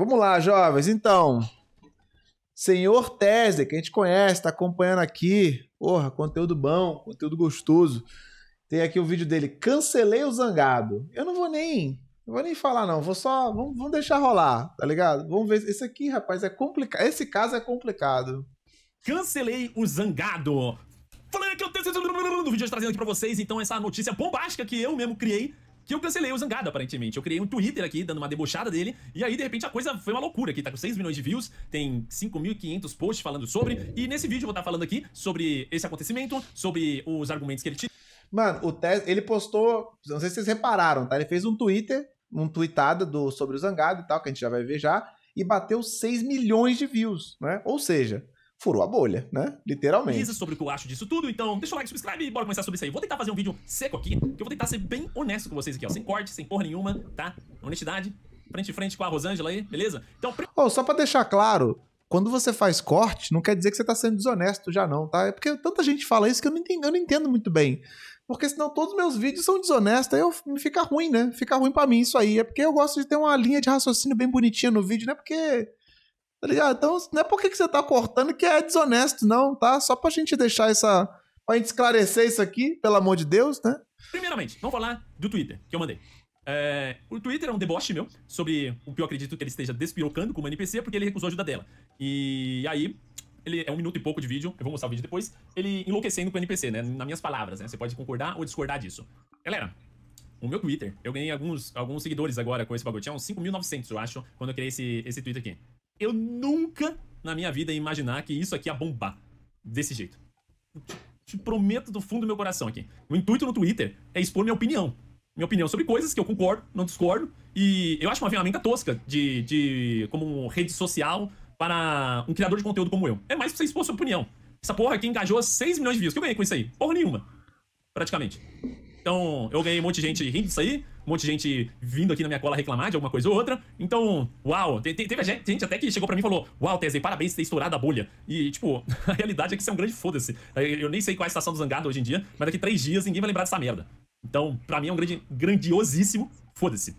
Vamos lá, jovens. Então, senhor Tese, que a gente conhece, está acompanhando aqui. Porra, conteúdo bom, conteúdo gostoso. Tem aqui o vídeo dele. Cancelei o zangado. Eu não vou nem. Não vou nem falar, não. Vou só. Vamos, vamos deixar rolar, tá ligado? Vamos ver. Esse aqui, rapaz, é complicado. Esse caso é complicado. Cancelei o zangado. Falando que eu tenho. No vídeo trazendo aqui pra vocês, então, essa notícia bombástica que eu mesmo criei que eu cancelei o Zangado, aparentemente. Eu criei um Twitter aqui, dando uma debochada dele, e aí, de repente, a coisa foi uma loucura aqui. Tá com 6 milhões de views, tem 5.500 posts falando sobre, e nesse vídeo eu vou estar tá falando aqui sobre esse acontecimento, sobre os argumentos que ele tinha. Mano, o Tese, ele postou, não sei se vocês repararam, tá? Ele fez um Twitter, um tweetado do, sobre o Zangado e tal, que a gente já vai ver já, e bateu 6 milhões de views, né? Ou seja, furou a bolha, né? Literalmente. Isso sobre o que eu acho disso tudo, então deixa o like, subscribe e bora começar sobre isso aí. Vou tentar fazer um vídeo seco aqui, que eu vou tentar ser bem honesto com vocês aqui, ó. Sem corte, sem porra nenhuma, tá? Honestidade, frente a frente com a Rosângela aí, beleza? Então... Oh, só pra deixar claro, quando você faz corte, não quer dizer que você está sendo desonesto já não, tá? É porque tanta gente fala isso que eu não entendo, eu não entendo muito bem. Porque senão todos os meus vídeos são desonestos, aí eu, fica ruim, né? Fica ruim para mim isso aí. É porque eu gosto de ter uma linha de raciocínio bem bonitinha no vídeo, né? Porque Tá ligado? Então, não é porque que você tá cortando que é desonesto, não, tá? Só pra gente deixar essa. pra gente esclarecer isso aqui, pelo amor de Deus, né? Primeiramente, vamos falar do Twitter, que eu mandei. É, o Twitter é um deboche meu sobre o que eu acredito que ele esteja despirocando com uma NPC porque ele recusou a ajuda dela. E aí, ele é um minuto e pouco de vídeo, eu vou mostrar o vídeo depois, ele enlouquecendo com o NPC, né? Nas minhas palavras, né? Você pode concordar ou discordar disso. Galera, o meu Twitter, eu ganhei alguns, alguns seguidores agora com esse bagulho. Tinha uns 5.900, eu acho, quando eu criei esse, esse Twitter aqui. Eu nunca na minha vida ia imaginar que isso aqui ia bombar desse jeito. Te prometo do fundo do meu coração aqui. O intuito no Twitter é expor minha opinião. Minha opinião sobre coisas que eu concordo, não discordo. E eu acho uma ferramenta tosca de, de como rede social para um criador de conteúdo como eu. É mais pra você expor sua opinião. Essa porra aqui engajou 6 milhões de views. O que eu ganhei com isso aí? Porra nenhuma. Praticamente. Então, eu ganhei um monte de gente rindo disso aí, um monte de gente vindo aqui na minha cola reclamar de alguma coisa ou outra. Então, uau, te, te, teve gente até que chegou pra mim e falou: Uau, Tese, parabéns por ter estourado a bolha. E, tipo, a realidade é que isso é um grande foda-se. Eu nem sei qual é a estação do Zangado hoje em dia, mas daqui três dias ninguém vai lembrar dessa merda. Então, pra mim é um grande, grandiosíssimo foda-se.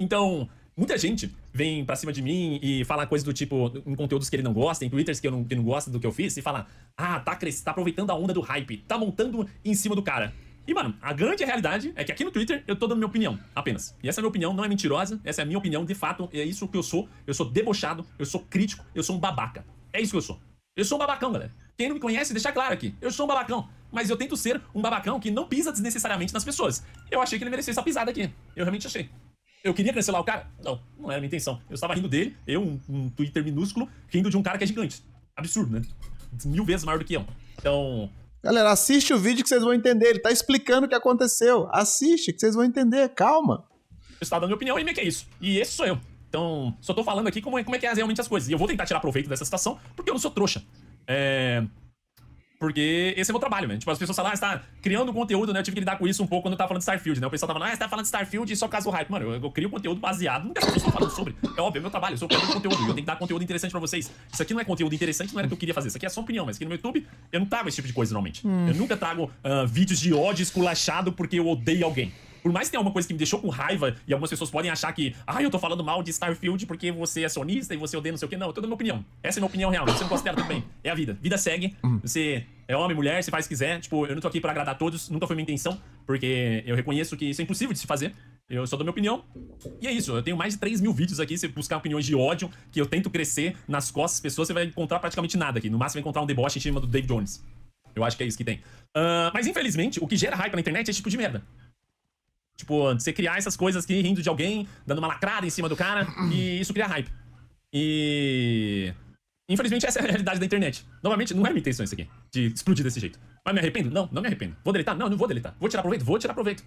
Então, muita gente vem pra cima de mim e fala coisas do tipo, em conteúdos que ele não gosta, em twitters que eu não, que não gosta do que eu fiz, e fala, ah, tá, tá aproveitando a onda do hype, tá montando em cima do cara. E, mano, a grande realidade é que aqui no Twitter eu tô dando minha opinião, apenas. E essa é minha opinião não é mentirosa, essa é a minha opinião, de fato, é isso que eu sou. Eu sou debochado, eu sou crítico, eu sou um babaca. É isso que eu sou. Eu sou um babacão, galera. Quem não me conhece, deixa claro aqui. Eu sou um babacão, mas eu tento ser um babacão que não pisa desnecessariamente nas pessoas. Eu achei que ele merecia essa pisada aqui. Eu realmente achei. Eu queria cancelar o cara? Não, não era a minha intenção. Eu estava rindo dele, eu, um, um, Twitter minúsculo, rindo de um cara que é gigante. Absurdo, né? Mil vezes maior do que eu. Então, Galera, assiste o vídeo que vocês vão entender. Ele tá explicando o que aconteceu. Assiste, que vocês vão entender. Calma. tá dando minha opinião e meio que é isso. E esse sou eu. Então, só tô falando aqui como é, como é que é realmente as coisas. E eu vou tentar tirar proveito dessa situação, porque eu não sou trouxa. É, porque esse é o meu trabalho, né? Tipo, as pessoas falam, ah, você tá criando conteúdo, né? Eu tive que lidar com isso um pouco quando eu tava falando de Starfield, né? O pessoal tava falando, ah, você tá falando de Starfield e só caso hype. Mano, eu, eu crio conteúdo baseado no que as pessoas estão falando sobre. É óbvio, é meu trabalho, eu sou criador de conteúdo. Eu tenho que dar conteúdo interessante pra vocês. Isso aqui não é conteúdo interessante, não era o que eu queria fazer. Isso aqui é só opinião, mas aqui no meu YouTube eu não trago esse tipo de coisa normalmente. Hum. Eu nunca trago uh, vídeos de ódio esculachado porque eu odeio alguém. Por mais que tenha alguma coisa que me deixou com raiva, e algumas pessoas podem achar que, ah, eu tô falando mal de Starfield porque você é sonista e você odeia não sei o que. Não, eu tô dando minha opinião. Essa é minha opinião real. Você não considera, tudo bem. É a vida. Vida segue. Hum. Você é homem, mulher, você faz o que quiser. Tipo, eu não tô aqui pra agradar todos, nunca foi minha intenção, porque eu reconheço que isso é impossível de se fazer. Eu só dou minha opinião. E é isso, eu tenho mais de 3 mil vídeos aqui. Se buscar opiniões de ódio, que eu tento crescer nas costas das pessoas, você vai encontrar praticamente nada aqui. No máximo, vai encontrar um deboche em cima do Dave Jones. Eu acho que é isso que tem. Uh, mas infelizmente, o que gera hype na internet é esse tipo de merda. Tipo, você criar essas coisas aqui rindo de alguém, dando uma lacrada em cima do cara, e isso cria hype. E. Infelizmente, essa é a realidade da internet. Novamente, não é minha intenção isso aqui, de explodir desse jeito. Mas me arrependo? Não, não me arrependo. Vou deletar? Não, não vou deletar. Vou tirar proveito? Vou tirar proveito.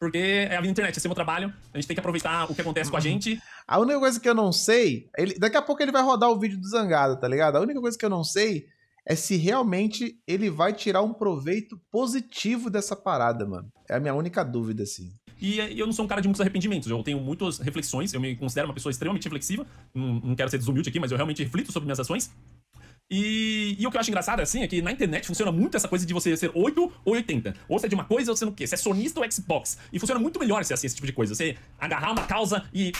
Porque é a vida internet, esse é meu trabalho. A gente tem que aproveitar o que acontece com a gente. A única coisa que eu não sei. Ele, daqui a pouco ele vai rodar o vídeo do Zangado, tá ligado? A única coisa que eu não sei é se realmente ele vai tirar um proveito positivo dessa parada, mano. É a minha única dúvida, assim. E, eu não sou um cara de muitos arrependimentos. Eu tenho muitas reflexões. Eu me considero uma pessoa extremamente reflexiva. Não, não quero ser desumilde aqui, mas eu realmente reflito sobre minhas ações. E, e, o que eu acho engraçado, assim, é que na internet funciona muito essa coisa de você ser 8 ou 80. Ou você é de uma coisa ou você é não quer. Você é sonista ou Xbox. E funciona muito melhor ser é assim, esse tipo de coisa. Você agarrar uma causa e,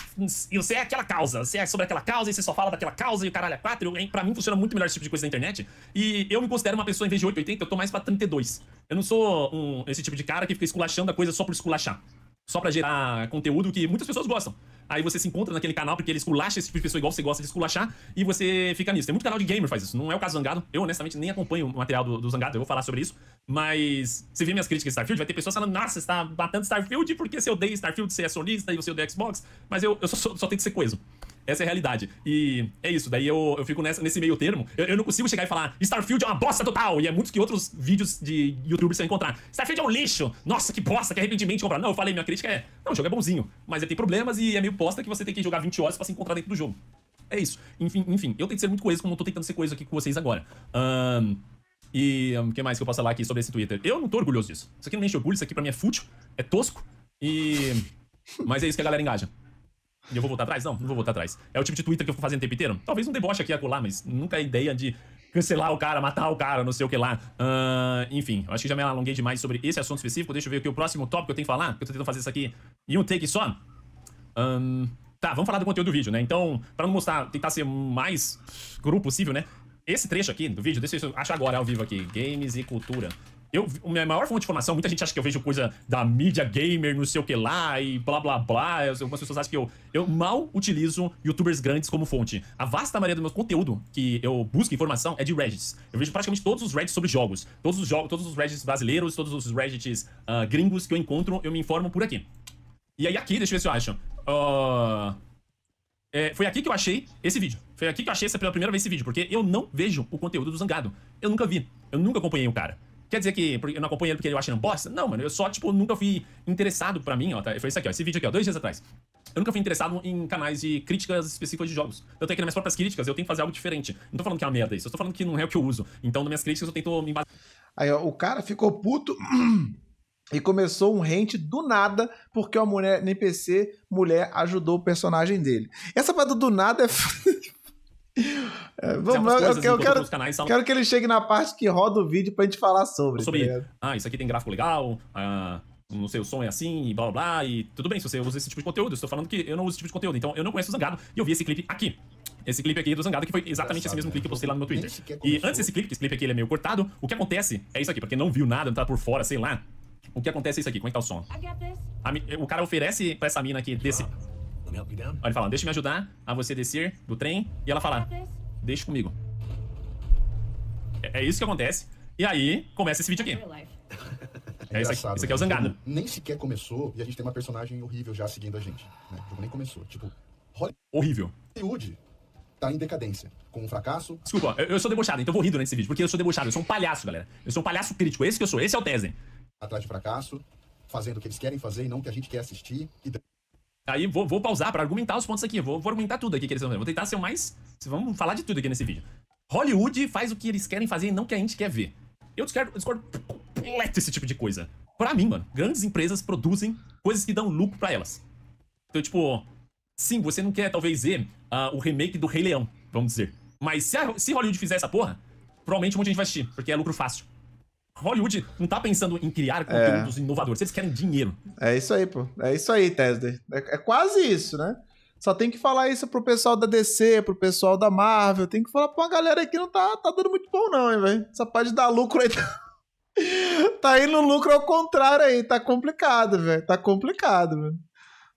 e você é aquela causa. Você é sobre aquela causa e você só fala daquela causa e o caralho é 4. pra mim funciona muito melhor esse tipo de coisa na internet. E eu me considero uma pessoa, em vez de 8 ou 80, eu tô mais pra 32. Eu não sou um, esse tipo de cara que fica esculachando a coisa só por esculachar só para gerar conteúdo que muitas pessoas gostam. Aí você se encontra naquele canal porque ele esculacha esse tipo de pessoa igual você gosta de esculachar e você fica nisso. Tem muito canal de gamer que faz isso. Não é o caso do Zangado. Eu, honestamente, nem acompanho o material do, do Zangado. Eu vou falar sobre isso. Mas você vê minhas críticas de Starfield, vai ter pessoas falando Nossa, você tá matando Starfield porque você odeia Starfield, você é solista e você odeia Xbox. Mas eu, eu só, só, só ser coeso. Essa é a realidade. E é isso. Daí eu, eu fico nessa, nesse meio termo. Eu, eu não consigo chegar e falar Starfield é uma bosta total. E é muitos que outros vídeos de YouTube você encontrar. Starfield é um lixo. Nossa, que bosta, que arrependimento de comprar. Não, eu falei, minha crítica é... Não, o jogo é bonzinho. Mas ele tem problemas e é meio bosta que você tem que jogar 20 horas pra se encontrar dentro do jogo. É isso. Enfim, enfim eu tenho que ser muito coeso como eu tô tentando ser coeso aqui com vocês agora. Um... E o um, que mais que eu posso falar aqui sobre esse Twitter? Eu não tô orgulhoso disso. Isso aqui não me enche orgulho, isso aqui pra mim é fútil, é tosco. E. Mas é isso que a galera engaja. E eu vou voltar atrás? Não, não vou voltar atrás. É o tipo de Twitter que eu fico fazendo o tempo inteiro? Talvez um deboche aqui a acolá, mas nunca a é ideia de cancelar o cara, matar o cara, não sei o que lá. Uh, enfim, acho que já me alonguei demais sobre esse assunto específico. Deixa eu ver aqui o próximo tópico que eu tenho que falar, que eu tô tentando fazer isso aqui em um take só. Um, tá, vamos falar do conteúdo do vídeo, né? Então, pra não mostrar, tentar ser o mais cru possível, né? Esse trecho aqui do vídeo, deixa eu achar agora ao vivo aqui. Games e cultura. Eu, minha maior fonte de informação, muita gente acha que eu vejo coisa da mídia gamer, não sei o que lá, e blá blá blá. Algumas pessoas acham que eu, eu mal utilizo youtubers grandes como fonte. A vasta maioria do meu conteúdo que eu busco informação é de Reddits. Eu vejo praticamente todos os Reddits sobre jogos. Todos os jogos, todos os Reddits brasileiros, todos os Reddits uh, gringos que eu encontro, eu me informo por aqui. E aí aqui, deixa eu ver se eu acho. Uh, é, foi aqui que eu achei esse vídeo. Foi aqui que eu achei essa pela primeira vez esse vídeo, porque eu não vejo o conteúdo do Zangado. Eu nunca vi. Eu nunca acompanhei o cara. Quer dizer que eu não acompanho ele porque eu acho ele um bosta? Não, mano, eu só, tipo, nunca fui interessado pra mim, ó. Tá? Foi isso aqui, ó. Esse vídeo aqui, ó, dois dias atrás. Eu nunca fui interessado em canais de críticas específicas de jogos. Eu tenho é que nas minhas próprias críticas, eu tenho que fazer algo diferente. Não tô falando que é uma merda isso, eu tô falando que não é o que eu uso. Então, nas minhas críticas, eu tento me embasar. Aí, ó, o cara ficou puto e começou um rente do nada porque uma mulher, nem PC, mulher, ajudou o personagem dele. Essa parada do nada é. É, vamos, eu, eu, eu quero, canais, quero que ele chegue na parte que roda o vídeo pra gente falar sobre. Sobre, tá ah, isso aqui tem gráfico legal, ah, não sei, o som é assim, e blá blá blá, e tudo bem se você usa esse tipo de conteúdo. Eu estou falando que eu não uso esse tipo de conteúdo, então eu não conheço o Zangado e eu vi esse clipe aqui. Esse clipe aqui do Zangado, que foi exatamente esse mesmo clipe que eu postei lá no meu Twitter. E antes desse clipe, que esse clipe aqui ele é meio cortado, o que acontece é isso aqui, porque quem não viu nada, não tá por fora, sei lá. O que acontece é isso aqui, como é que tá o som? A, o cara oferece pra essa mina aqui desse Olha, ele fala, deixa me ajudar a você descer do trem. E ela fala, deixa comigo. É, é isso que acontece. E aí, começa esse vídeo aqui. É isso aqui, isso aqui é o né? Zangado. Tipo, nem sequer começou e a gente tem uma personagem horrível já seguindo a gente. Né? O tipo, jogo nem começou. Tipo, horrível. Hollywood tá em decadência, com um fracasso. Desculpa, eu, eu sou debochado, então eu vou rir durante esse vídeo, porque eu sou debochado, eu sou um palhaço, galera. Eu sou um palhaço crítico, esse que eu sou, esse é o Tesen. Atrás de fracasso, fazendo o que eles querem fazer e não o que a gente quer assistir. E... Aí vou, vou pausar para argumentar os pontos aqui. Vou, vou argumentar tudo aqui que eles estão Vou tentar ser o mais. Vamos falar de tudo aqui nesse vídeo. Hollywood faz o que eles querem fazer e não o que a gente quer ver. Eu discordo, eu discordo completo esse tipo de coisa. Pra mim, mano, grandes empresas produzem coisas que dão lucro para elas. Então, tipo, sim, você não quer talvez ver uh, o remake do Rei Leão, vamos dizer. Mas se, a, se Hollywood fizer essa porra, provavelmente um monte de gente vai assistir, porque é lucro fácil. Hollywood não tá pensando em criar é. conteúdos é. inovadores, eles querem dinheiro. É isso aí, pô. É isso aí, Tesla. É, é, quase isso, né? Só tem que falar isso pro pessoal da DC, pro pessoal da Marvel. Tem que falar pra uma galera que não tá, tá dando muito bom, não, hein, velho. Essa parte dar lucro aí tá. tá indo lucro ao contrário aí. Tá complicado, velho. Tá complicado, velho.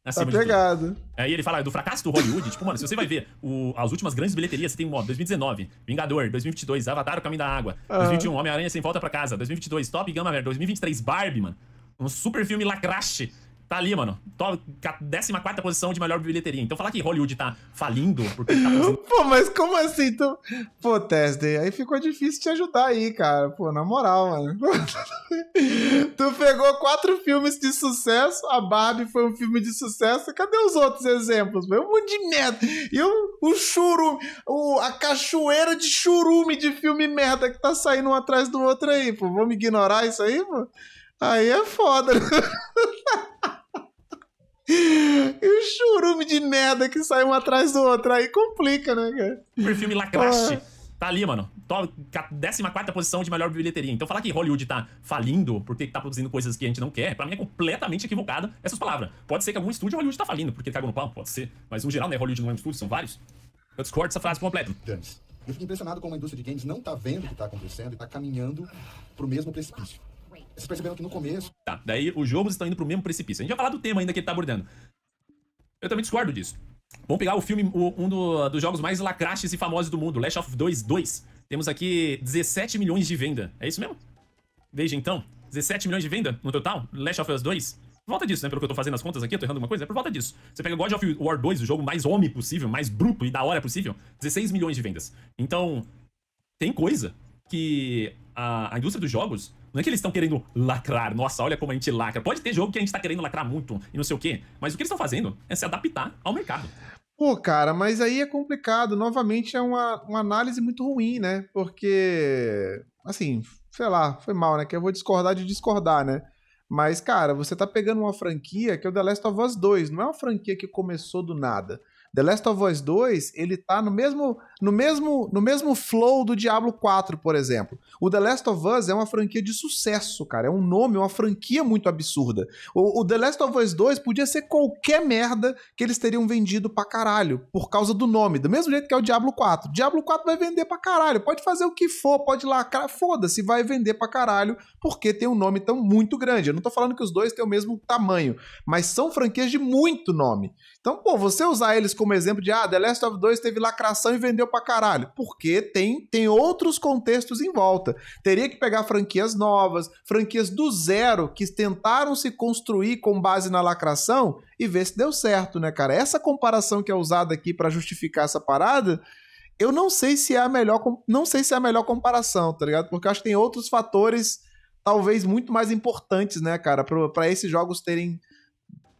Acima tá pegado. Aí é, ele fala ah, do fracasso do Hollywood. tipo, mano, se você vai ver o, as últimas grandes bilheterias, você tem, ó, 2019, Vingador, 2022, Avatar, O Caminho da Água, ah. 2021, Homem-Aranha Sem Volta Pra Casa, 2022, Top Gun 2023, Barbie, mano. Um super filme lacraste. Tá ali, mano. Top 14 posição de melhor bilheteria. Então falar que Hollywood tá falindo. Porque tá fazendo... Pô, mas como assim? tu Pô, Tesday, aí ficou difícil te ajudar aí, cara. Pô, na moral, mano. tu pegou quatro filmes de sucesso, a Barbie foi um filme de sucesso. Cadê os outros exemplos? Meu um monte de merda. E o, o churume, o, a cachoeira de churume de filme merda que tá saindo um atrás do outro aí, pô. Vamos ignorar isso aí, pô? Aí é foda. que sai um atrás do outro. Aí complica, né, cara? Por filme lacraste. Ah. Tá ali, mano. Top 14 posição de melhor bilheteria. Então falar que Hollywood tá falindo porque tá produzindo coisas que a gente não quer, pra mim é completamente equivocada essas palavras. Pode ser que algum estúdio Hollywood tá falindo porque cagou no pau, pode ser. Mas no geral, né, Hollywood não é um estúdio, são vários. Eu discordo dessa frase completa. Eu fico impressionado como a indústria de games não tá vendo o que tá acontecendo e tá caminhando pro mesmo precipício. Vocês perceberam que no começo... Tá, daí os jogos estão indo pro mesmo precipício. A gente vai falar do tema ainda que ele tá abordando. Eu também discordo disso. Vamos pegar o filme, o, um do, dos jogos mais lacrastes e famosos do mundo, Last of 2 2. Temos aqui 17 milhões de venda. É isso mesmo? Veja então, 17 milhões de venda no total, Last of Us 2. Por volta disso, né? Pelo que eu tô fazendo as contas aqui, eu tô errando alguma coisa, é por volta disso. Você pega God of War 2, o jogo mais homem possível, mais bruto e da hora possível, 16 milhões de vendas. Então, tem coisa que a, a indústria dos jogos não é que eles estão querendo lacrar. Nossa, olha como a gente lacra. Pode ter jogo que a gente tá querendo lacrar muito e não sei o quê. Mas o que eles estão fazendo é se adaptar ao mercado. Pô, cara, mas aí é complicado. Novamente é uma, uma análise muito ruim, né? Porque, assim, sei lá, foi mal, né? Que eu vou discordar de discordar, né? Mas, cara, você tá pegando uma franquia que é o The Last of Us 2. Não é uma franquia que começou do nada. The Last of Us 2, ele tá no mesmo, no mesmo, no mesmo flow do Diablo 4, por exemplo. O The Last of Us é uma franquia de sucesso, cara. É um nome, é uma franquia muito absurda. O, o The Last of Us 2 podia ser qualquer merda que eles teriam vendido pra caralho, por causa do nome. Do mesmo jeito que é o Diablo 4. Diablo 4 vai vender pra caralho. Pode fazer o que for, pode lacrar, foda-se, vai vender pra caralho, porque tem um nome tão muito grande. Eu não tô falando que os dois têm o mesmo tamanho, mas são franquias de muito nome. Então, pô, você usar eles como exemplo de, ah, The Last of Us 2 teve lacração e vendeu pra caralho. Porque tem, tem outros contextos em volta. Teria que pegar franquias novas, franquias do zero, que tentaram se construir com base na lacração e ver se deu certo, né, cara? Essa comparação que é usada aqui para justificar essa parada, eu não sei se é a melhor, não sei se é a melhor comparação, tá ligado? Porque acho que tem outros fatores talvez muito mais importantes, né, cara, para esses jogos terem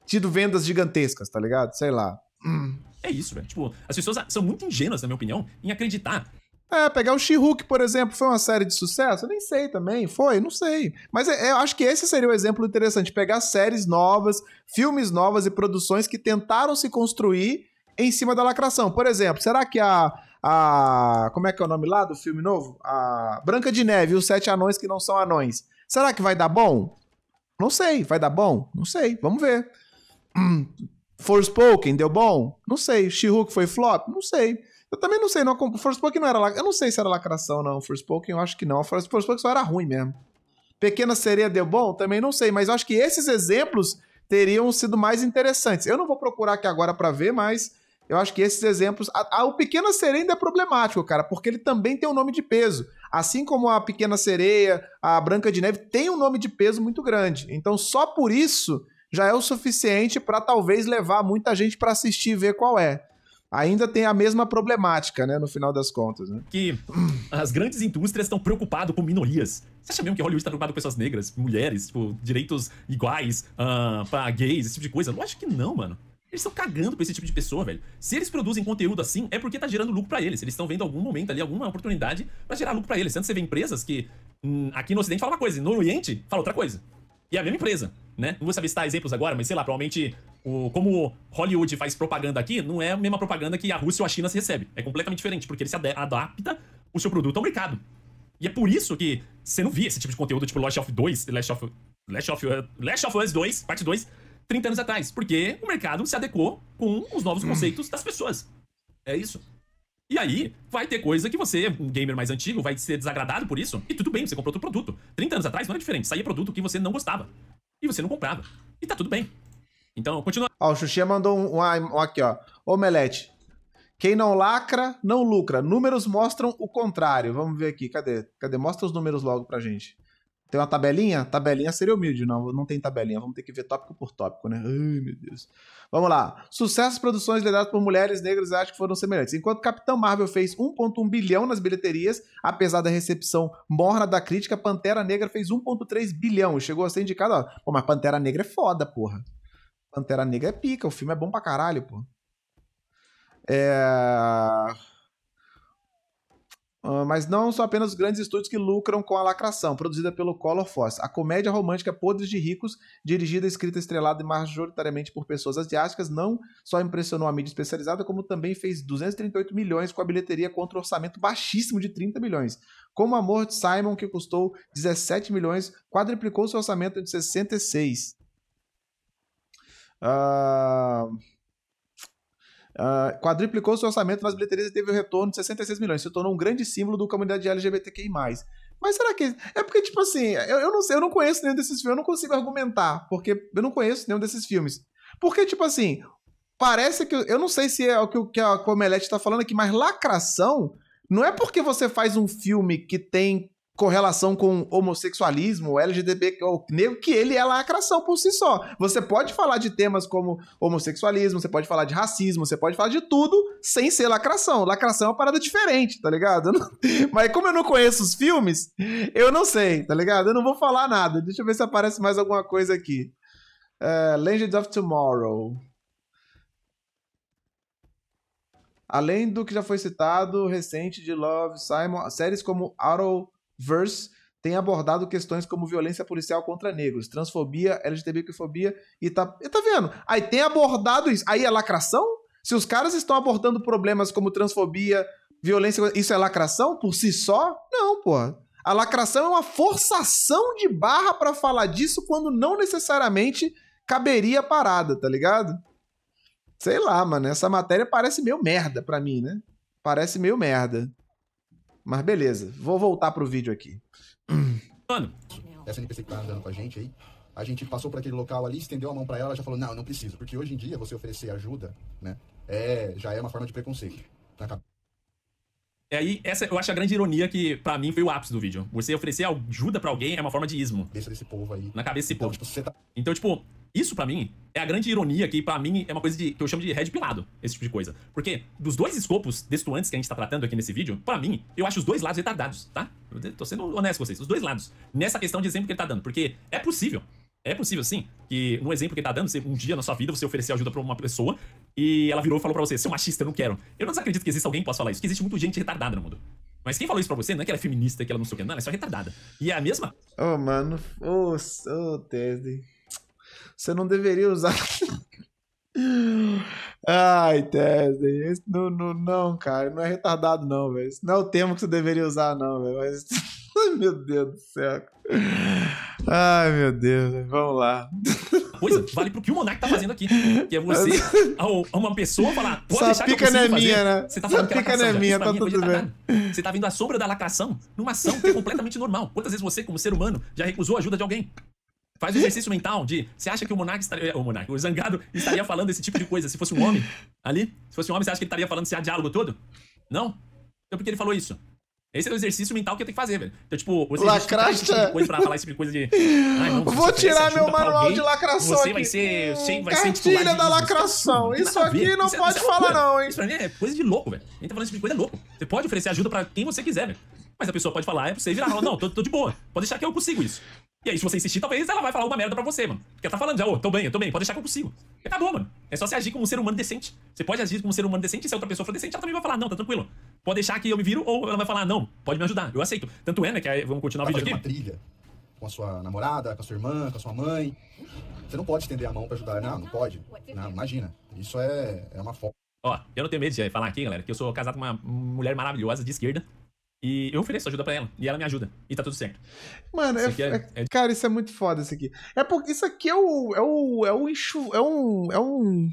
tido vendas gigantescas, tá ligado? Sei lá. Hum. É isso, velho. Tipo, as pessoas são muito ingênuas, na minha opinião, em acreditar é, pegar o She-Hulk, por exemplo, foi uma série de sucesso? Eu nem sei também, foi? Não sei. Mas é, é, eu acho que esse seria o um exemplo interessante: pegar séries novas, filmes novas e produções que tentaram se construir em cima da lacração. Por exemplo, será que a. a como é que é o nome lá do filme novo? A Branca de Neve e os Sete Anões que não são anões. Será que vai dar bom? Não sei. Vai dar bom? Não sei. Vamos ver. Hum, Forspoken deu bom? Não sei. She-Hulk foi flop? Não sei. Eu também não sei, não. Forspoken não era lacração. Eu não sei se era lacração, não. Forspoken, eu acho que não. Forspoken só era ruim mesmo. Pequena Sereia deu bom? Também não sei, mas eu acho que esses exemplos teriam sido mais interessantes. Eu não vou procurar aqui agora para ver, mas eu acho que esses exemplos. A, a, o Pequena Sereia ainda é problemático, cara, porque ele também tem um nome de peso. Assim como a Pequena Sereia, a Branca de Neve tem um nome de peso muito grande. Então, só por isso já é o suficiente para talvez levar muita gente para assistir e ver qual é. Ainda tem a mesma problemática, né, no final das contas. Né? Que as grandes indústrias estão preocupadas com minorias. Você acha mesmo que Hollywood está preocupado com pessoas negras, mulheres, tipo, direitos iguais uh, ah, para gays, esse tipo de coisa? Lógico que não, mano. Eles estão cagando pra esse tipo de pessoa, velho. Se eles produzem conteúdo assim, é porque tá gerando lucro para eles. Eles estão vendo algum momento ali, alguma oportunidade para gerar lucro para eles. Tanto você vê empresas que hum, aqui no Ocidente fala uma coisa, no Oriente fala outra coisa. E a mesma empresa, né? Não vou saber citar exemplos agora, mas sei lá, provavelmente o, como Hollywood faz propaganda aqui, não é a mesma propaganda que a Rússia ou a China se recebe. É completamente diferente, porque ele se adapta o seu produto ao mercado. E é por isso que você não via esse tipo de conteúdo, tipo Last of 2, Last of, Last of, Last of Us 2, parte 2, 30 anos atrás. Porque o mercado se adequou com os novos hum. conceitos das pessoas. É isso. E aí, vai ter coisa que você, um gamer mais antigo, vai ser desagradado por isso. E tudo bem, você comprou outro produto. 30 anos atrás não era diferente, saía produto que você não gostava. E você não comprava. E tá tudo bem. Então, continua. Ó, o Xuxia mandou um, um, um aqui, ó. Omelete. Quem não lacra, não lucra. Números mostram o contrário. Vamos ver aqui, cadê? Cadê? Mostra os números logo pra gente. Tem uma tabelinha? Tabelinha seria humilde. Não, não tem tabelinha. Vamos ter que ver tópico por tópico, né? Ai, meu Deus. Vamos lá. Sucessos produções lideradas por mulheres negras acho que foram semelhantes. Enquanto Capitão Marvel fez 1,1 bilhão nas bilheterias, apesar da recepção morna da crítica, Pantera Negra fez 1,3 bilhão. Chegou a ser indicado, ó. Pô, mas Pantera Negra é foda, porra. Pantera Negra é pica. O filme é bom pra caralho, pô. É... Ah, mas não são apenas os grandes estúdios que lucram com a lacração, produzida pelo Color Force. A comédia romântica Podres de Ricos, dirigida, escrita, estrelada e majoritariamente por pessoas asiáticas, não só impressionou a mídia especializada, como também fez 238 milhões com a bilheteria contra um orçamento baixíssimo de 30 milhões. Como o Amor de Simon, que custou 17 milhões, quadriplicou seu orçamento de 66. Ah... Uh... Uh, quadriplicou seu orçamento nas bilheterias e teve o um retorno de 66 milhões. Se tornou um grande símbolo da comunidade LGBTQI. Mas será que. É porque, tipo assim, eu, eu não sei, eu não conheço nenhum desses filmes, eu não consigo argumentar, porque eu não conheço nenhum desses filmes. Porque, tipo assim, parece que. Eu não sei se é o que, a Comelete está falando aqui, mas lacração não é porque você faz um filme que tem correlação com homossexualismo, LGTB, ou que ele é lacração por si só. Você pode falar de temas como homossexualismo, você pode falar de racismo, você pode falar de tudo sem ser lacração. Lacração é uma parada diferente, tá ligado? Não... Mas como eu não conheço os filmes, eu não sei, tá ligado? Eu não vou falar nada. Deixa eu ver se aparece mais alguma coisa aqui. Uh, Legends of Tomorrow. Além do que já foi citado, recente de Love, Simon, séries como Arrow, Verse tem abordado questões como violência policial contra negros, transfobia, LGBTfobia e tá, e tá vendo? Aí tem abordado isso. Aí é lacração? Se os caras estão abordando problemas como transfobia, violência, isso é lacração por si só? Não, pô. A lacração é uma forçação de barra para falar disso quando não necessariamente caberia a parada, tá ligado? Sei lá, mano, essa matéria parece meio merda pra mim, né? Parece meio merda. Mas beleza, vou voltar pro vídeo aqui. Mano. É, essa NPC que tá andando com a gente aí, a gente passou por aquele local ali, estendeu a mão para ela, ela já falou, não, não preciso. Porque hoje em dia, você oferecer ajuda, né, é, já é uma forma de preconceito. Na cabeça. E aí, essa eu acho a grande ironia que, para mim, foi o ápice do vídeo. Você oferecer ajuda para alguém é uma forma de ismo. Cabeça desse povo aí. Na cabeça desse então, povo. Tipo, tá... Então, tipo, isso, para mim, é a grande ironia que, para mim, é uma coisa de, que eu chamo de red pilado, esse tipo de coisa. Porque dos dois escopos destoantes que a gente tá tratando aqui nesse vídeo, para mim, eu acho os dois lados retardados, tá? Eu tô sendo honesto com vocês, os dois lados. Nessa questão de exemplo que ele tá dando, porque é possível. É possível, sim, que no exemplo que ele tá dando, você, um dia na sua vida você ofereceu ajuda pra uma pessoa e ela virou e falou pra você, seu machista, eu não quero. Eu não acredito que exista alguém que possa falar isso, que existe muita gente retardada no mundo. Mas quem falou isso pra você não é que ela é feminista, que ela não sei o que, não, ela é só retardada. E é a mesma. Oh, mano. Oh, oh Teddy. Você não deveria usar. Ai, Tesla, não, não, não, cara, não é retardado, não, velho. Esse não é o termo que você deveria usar, não, velho. Mas. meu Deus do céu. Ai, meu Deus, vamos lá. Coisa, vale pro que o Monark tá fazendo aqui. Que é você, a uma pessoa, falar, pode Essa deixar pica que eu não é minha, né? Você tá falando Essa que tá tá é é minha, tá tudo bem. você tá vindo à sombra da lacração numa ação que é completamente normal. Quantas vezes você, como ser humano, já recusou a ajuda de alguém? Faz um exercício mental de. Você acha que o Monark estaria. O Monark, o Zangado estaria falando esse tipo de coisa se fosse um homem ali? Se fosse um homem, você acha que ele estaria falando esse diálogo todo? Não? Então por que ele falou isso? Esse é o exercício mental que eu tenho que fazer, velho. Então, tipo, você Lacracha. Tipo coisa pra falar esse tipo de coisa de. Ai, não, Vou tirar meu manual alguém, de lacração. Você aqui. vai ser. Você vai Cartilha ser titular da lacração. Isso, isso aqui não isso, é- pode é falar, não, hein? Isso pra mim é coisa de louco, velho. A gente tá falando esse tipo de coisa é louco. Você pode oferecer ajuda pra quem você quiser, velho. Mas a pessoa pode falar, é pra você virar e falar, não, tô, tô de boa. Pode deixar que eu consigo isso. E aí, se você insistir, talvez ela vai falar uma merda pra você, mano. Porque ela tá falando já, ô, oh, tô bem, eu tô bem, pode deixar que eu consigo. E bom, mano. É só você agir como um ser humano decente. Você pode agir como um ser humano decente e se a outra pessoa for decente, ela também vai falar, não, tá tranquilo. Pode deixar que eu me viro, ou ela vai falar, não, pode me ajudar, eu aceito. Tanto é, né, que aí, vamos continuar tá o vídeo aqui. uma trilha com a sua namorada, com a sua irmã, com a sua mãe. Você não pode estender a mão pra ajudar. Não, não pode. Não, imagina. Isso é, é uma foto. Ó, eu não tenho medo de falar aqui, galera, que eu sou casado com uma mulher maravilhosa de esquerda. E eu ofereço ajuda para ela. E ela me ajuda. E tá tudo certo. Mano, é, é, é, é, cara, isso é muito foda isso aqui. É porque isso aqui é o. É o. É o enxu, é um. É um.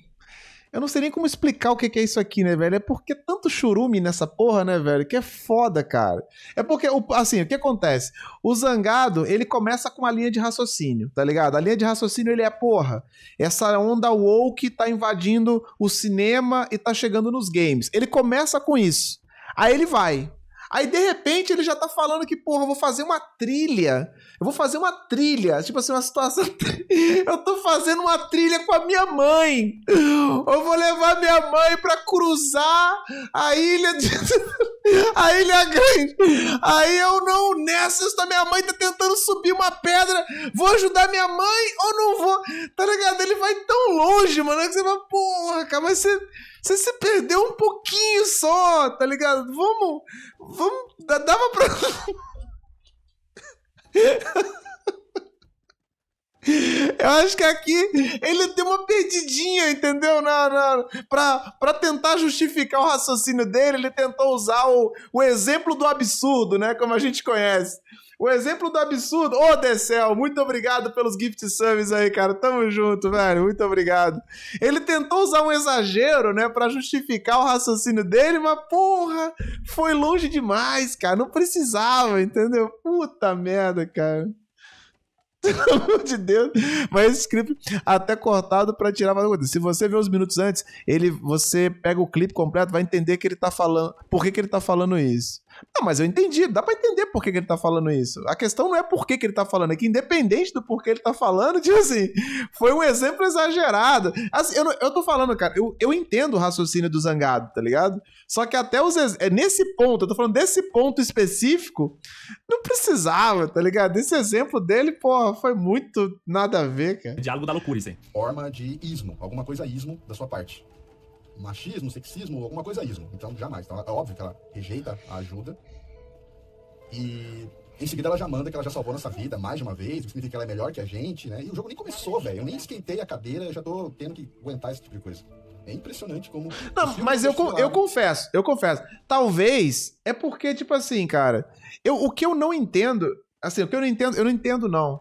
Eu não sei nem como explicar o que é isso aqui, né, velho? É porque é tanto churume nessa porra, né, velho? Que é foda, cara. É porque, assim, o que acontece? O zangado, ele começa com uma linha de raciocínio, tá ligado? A linha de raciocínio, ele é, porra, essa onda woke tá invadindo o cinema e tá chegando nos games. Ele começa com isso. Aí ele vai. Aí, de repente, ele já tá falando que, porra, eu vou fazer uma trilha. Eu vou fazer uma trilha. Tipo assim, uma situação. eu tô fazendo uma trilha com a minha mãe. Eu vou levar minha mãe pra cruzar a ilha de. a ilha grande. Aí eu não. Nessa, da minha mãe tá tentando subir uma pedra. Vou ajudar minha mãe ou não vou? Tá ligado? Ele vai tão longe, mano, que você fala, porra, cara, mas você você se perdeu um pouquinho só, tá ligado? Vamos. Vamos. Dava pra. Eu acho que aqui ele deu uma perdidinha, entendeu? Na, na, pra, pra tentar justificar o raciocínio dele, ele tentou usar o, o exemplo do absurdo, né? Como a gente conhece. O exemplo do absurdo. Ô, oh, Decel, muito obrigado pelos gift subs aí, cara. Tamo junto, velho. Muito obrigado. Ele tentou usar um exagero, né, para justificar o raciocínio dele, mas porra, foi longe demais, cara. Não precisava, entendeu? Puta merda, cara. Pelo amor de Deus. Mas esse clipe até cortado para tirar mais Se você vê os minutos antes, ele você pega o clipe completo, vai entender que ele tá falando, por que, que ele tá falando isso. Não, mas eu entendi, dá para entender por que, que ele tá falando isso. A questão não é por que, que ele tá falando, é que independente do porquê ele tá falando, tipo assim, foi um exemplo exagerado. Assim, eu, não, eu tô falando, cara, eu, eu entendo o raciocínio do zangado, tá ligado? Só que até os. É nesse ponto, eu tô falando desse ponto específico, não precisava, tá ligado? Esse exemplo dele, porra, foi muito nada a ver, cara. Diálogo da loucura, isso Forma de ismo, alguma coisa ismo da sua parte machismo, sexismo, alguma coisaísmo. É então, jamais. Então, é óbvio que ela rejeita a ajuda. E em seguida ela já manda que ela já salvou nossa vida mais de uma vez, que significa que ela é melhor que a gente, né? E o jogo nem começou, velho. Eu nem esquentei a cadeira, já tô tendo que aguentar esse tipo de coisa. É impressionante como. Não, mas eu, com, eu confesso, eu confesso. Talvez é porque, tipo assim, cara, eu, o que eu não entendo, assim, o que eu não entendo, eu não entendo, não.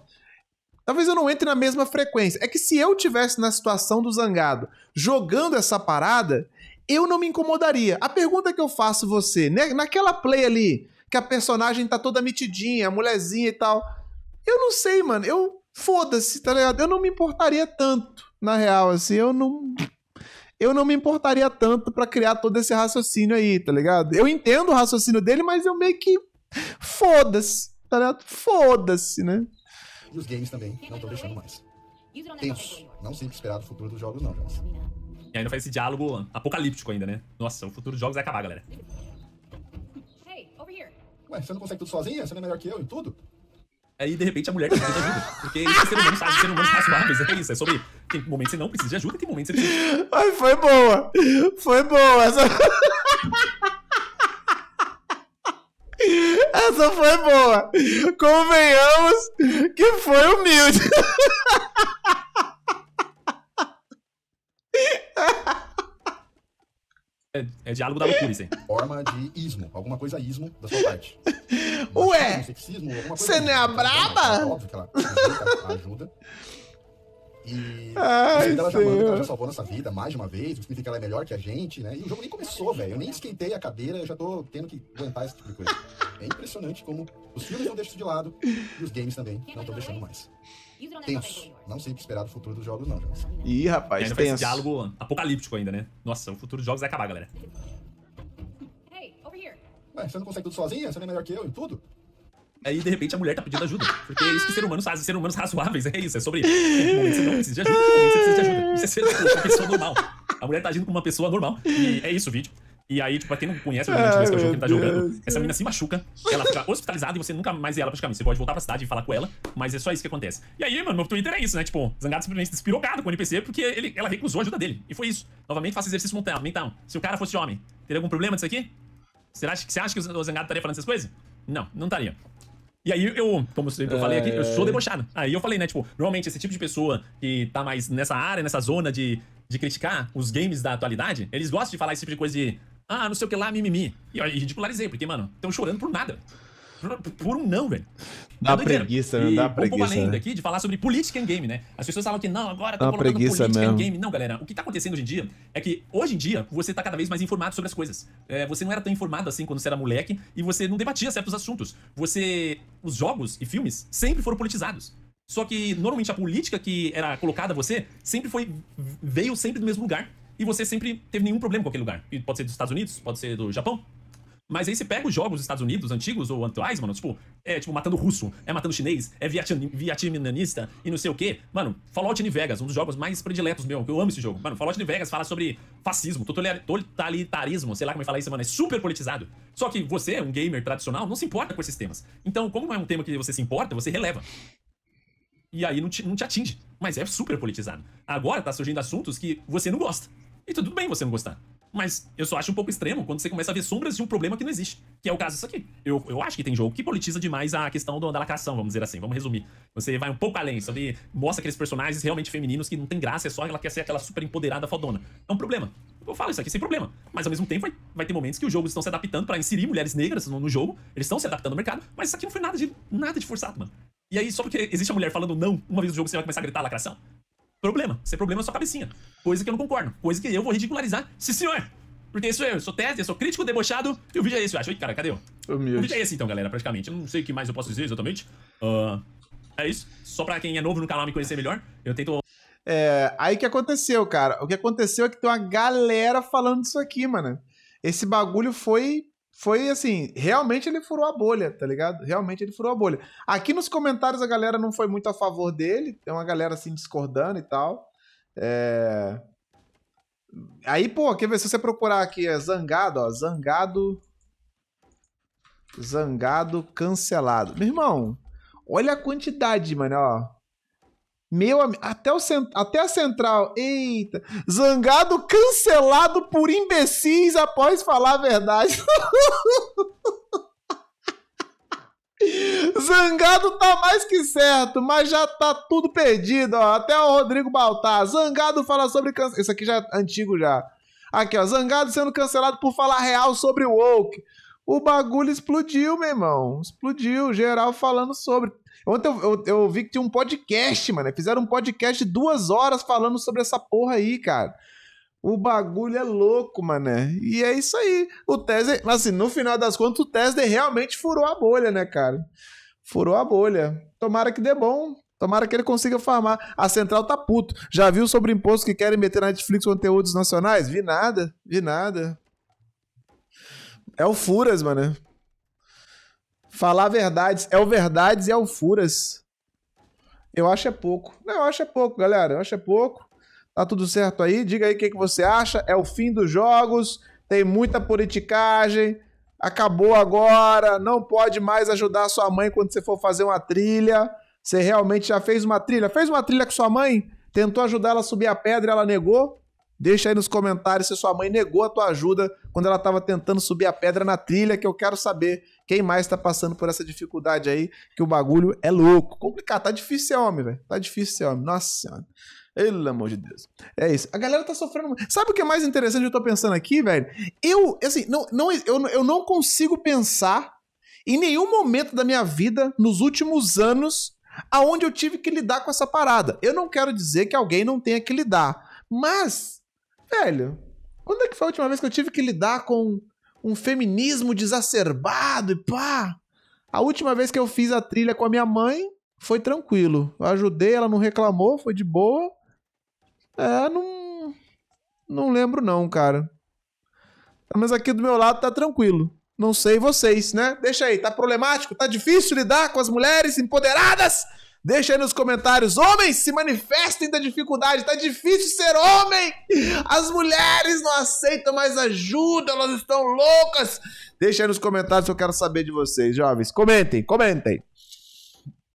Talvez eu não entre na mesma frequência. É que se eu tivesse na situação do zangado jogando essa parada, eu não me incomodaria. A pergunta que eu faço você, né, naquela play ali, que a personagem tá toda mitidinha, a mulherzinha e tal. Eu não sei, mano. Eu foda-se, tá ligado? Eu não me importaria tanto, na real, assim, eu não eu não me importaria tanto para criar todo esse raciocínio aí, tá ligado? Eu entendo o raciocínio dele, mas eu meio que foda-se, tá ligado? Foda-se, né? E os games também não estão deixando mais. Tenso. Não sempre esperado o futuro dos jogos, não, Jonas. E ainda faz esse diálogo apocalíptico ainda, né? Nossa, o futuro dos jogos vai acabar, galera. Ué, você não consegue tudo sozinha? Você não é melhor que eu em tudo? Aí, de repente, a mulher precisa de ajuda. Porque esse é ser humano sabe, ser humano faz rápido, é isso. É sobre. Tem momentos que você não precisa de ajuda, tem momentos que você precisa. Ai, foi boa! Foi boa! Essa... essa foi boa. Convenhamos que foi humilde. É, é diálogo da loucura, hein? Forma de ismo, alguma coisa ismo da sua parte. Ué, é você não é a então, tá, braba? Tá, óbvio que ela ajuda. E Ai, ela chamando que ela já salvou nossa vida mais de uma vez, o que significa que ela é melhor que a gente, né? E o jogo nem começou, velho. Eu nem esquentei a cadeira, eu já tô tendo que aguentar esse tipo de coisa. É impressionante como os filmes não deixam de lado e os games também não estão deixando mais. Tenso. Não sei o que esperar do futuro dos jogos, não, Jonas. Ih, rapaz, tem tenso. diálogo apocalíptico ainda, né? Nossa, o futuro dos jogos vai acabar, galera. Ué, você não consegue tudo sozinha? Você não é melhor que eu em tudo? Aí, de repente, a mulher tá pedindo ajuda. Porque é isso que ser humanos fazem. Ser humanos razoáveis, é isso. É sobre. você não precisa de ajuda, você precisa de ajuda. Isso é ser uma pessoa normal. A mulher tá agindo como uma pessoa normal. E é isso o vídeo. E aí, tipo, pra quem não conhece o Resident que o jogo que ele tá jogando, essa menina se machuca, ela fica hospitalizada e você nunca mais vê ela praticamente. Você pode voltar pra cidade e falar com ela, mas é só isso que acontece. E aí, mano, meu Twitter é isso, né? Tipo, Zangado simplesmente despirocado com o NPC porque ele, ela recusou a ajuda dele. E foi isso. Novamente, faça exercício mental. Se o cara fosse homem, teria algum problema disso aqui? Você acha, você acha que o Zangado estaria falando essas coisas? Não, não estaria. E aí eu, como sempre eu falei aqui, eu sou é. debochado. Aí eu falei, né, tipo, normalmente esse tipo de pessoa que tá mais nessa área, nessa zona de, de criticar os games da atualidade, eles gostam de falar esse tipo de coisa de ah, não sei o que lá, mimimi. E, ó, ridicularizei, porque, mano, estão chorando por nada. Por, um não, velho. Dá preguiça, meu, dá preguiça. Vou além daqui de falar sobre política em game, né? As pessoas falam que não, agora tá colocando política mesmo. em game. Não, galera, o que tá acontecendo hoje em dia é que hoje em dia você tá cada vez mais informado sobre as coisas. É, você não era tão informado assim quando você era moleque e você não debatia certos assuntos. Você. Os jogos e filmes sempre foram politizados. Só que normalmente a política que era colocada a você sempre foi. veio sempre do mesmo lugar e você sempre teve nenhum problema com aquele lugar. E pode ser dos Estados Unidos, pode ser do Japão. Mas aí você pega os jogos dos Estados Unidos antigos ou atuais, mano, tipo, é tipo matando russo, é matando chinês, é vietnamista e não sei o quê. Mano, Fallout New Vegas, um dos jogos mais prediletos meu, que eu amo esse jogo. Mano, Fallout New Vegas fala sobre fascismo, totalitarismo, sei lá como é falar isso, mano, é super politizado. Só que você, um gamer tradicional, não se importa com esses temas. Então, como não é um tema que você se importa, você releva e aí não te, não te atinge. Mas é super politizado. Agora tá surgindo assuntos que você não gosta. E tudo bem você não gostar. Mas eu só acho um pouco extremo quando você começa a ver sombras de um problema que não existe. Que é o caso disso aqui. Eu, eu acho que tem jogo que politiza demais a questão do, da lacração, vamos dizer assim. Vamos resumir. Você vai um pouco além, você Mostra aqueles personagens realmente femininos que não tem graça, é só ela quer ser aquela super empoderada fodona. É um problema. Eu falo isso aqui sem problema. Mas ao mesmo tempo vai, vai ter momentos que os jogos estão se adaptando para inserir mulheres negras no, no jogo. Eles estão se adaptando ao mercado. Mas isso aqui não foi nada de, nada de forçado, mano. E aí, só porque existe a mulher falando não, uma vez no jogo você vai começar a gritar lacração. Problema. Se é problema é sua cabecinha. Coisa que eu não concordo. Coisa que eu vou ridicularizar. Sim, senhor! Porque isso eu, é, eu sou tese eu sou crítico, debochado, e o vídeo é esse, eu acho. Oi, cara, cadê eu? O vídeo é esse então, galera, praticamente. Eu não sei o que mais eu posso dizer exatamente. Uh, é isso. Só pra quem é novo no canal me conhecer melhor, eu tento é, aí que aconteceu, cara? O que aconteceu é que tem uma galera falando disso aqui, mano. Esse bagulho foi foi assim, realmente ele furou a bolha, tá ligado? Realmente ele furou a bolha. Aqui nos comentários a galera não foi muito a favor dele, tem uma galera assim discordando e tal. É... Aí, pô, quer ver se você procurar aqui, é zangado, ó, zangado zangado cancelado. Meu irmão, olha a quantidade, mano, ó. Meu amigo, até, o até a central. Eita! Zangado cancelado por imbecis após falar a verdade. Zangado tá mais que certo, mas já tá tudo perdido, ó. Até o Rodrigo Baltar. Zangado fala sobre cancelamento. Isso aqui já é antigo já. Aqui, ó. Zangado sendo cancelado por falar real sobre o woke. O bagulho explodiu, meu irmão. Explodiu. Geral falando sobre. Ontem eu, eu, eu, vi que tinha um podcast, mano. Fizeram um podcast de duas horas falando sobre essa porra aí, cara. O bagulho é louco, mané. E é isso aí. O Tesla, assim, no final das contas, o Tesla realmente furou a bolha, né, cara? Furou a bolha. Tomara que dê bom. Tomara que ele consiga farmar. A central tá puto. Já viu sobre imposto que querem meter na Netflix conteúdos nacionais? Vi nada. Vi nada. É o Furas, mano. Falar verdades. É o verdades e é o furas. Eu acho é pouco. Não, eu acho é pouco, galera. Eu acho é pouco. Tá tudo certo aí? Diga aí o que, que você acha. É o fim dos jogos. Tem muita politicagem. Acabou agora. Não pode mais ajudar sua mãe quando você for fazer uma trilha. Você realmente já fez uma trilha? Fez uma trilha com sua mãe? Tentou ajudar ela a subir a pedra, ela negou? Deixa aí nos comentários se sua mãe negou a tua ajuda quando ela estava tentando subir a pedra na trilha, que eu quero saber quem mais está passando por essa dificuldade aí, que o bagulho é louco. Complicado, tá difícil ser homem, velho. Tá difícil ser homem. Nossa senhora. Pelo amor de Deus. É isso. A galera tá sofrendo. Sabe o que é mais interessante eu tô pensando aqui, velho? Eu, assim, não, não, eu, eu não consigo pensar em nenhum momento da minha vida, nos últimos anos, aonde eu tive que lidar com essa parada. Eu não quero dizer que alguém não tenha que lidar. Mas Velho, quando é que foi a última vez que eu tive que lidar com um feminismo desacerbado e pá? A última vez que eu fiz a trilha com a minha mãe foi tranquilo. Eu ajudei, ela não reclamou, foi de boa. É, não. Não lembro, não, cara. Mas aqui do meu lado tá tranquilo. Não sei vocês, né? Deixa aí, tá problemático? Tá difícil lidar com as mulheres empoderadas? Deixa aí nos comentários. Homens, se manifestem da dificuldade. Tá difícil ser homem. As mulheres não aceitam mais ajuda. Elas estão loucas. Deixa aí nos comentários. Eu quero saber de vocês, jovens. Comentem, comentem.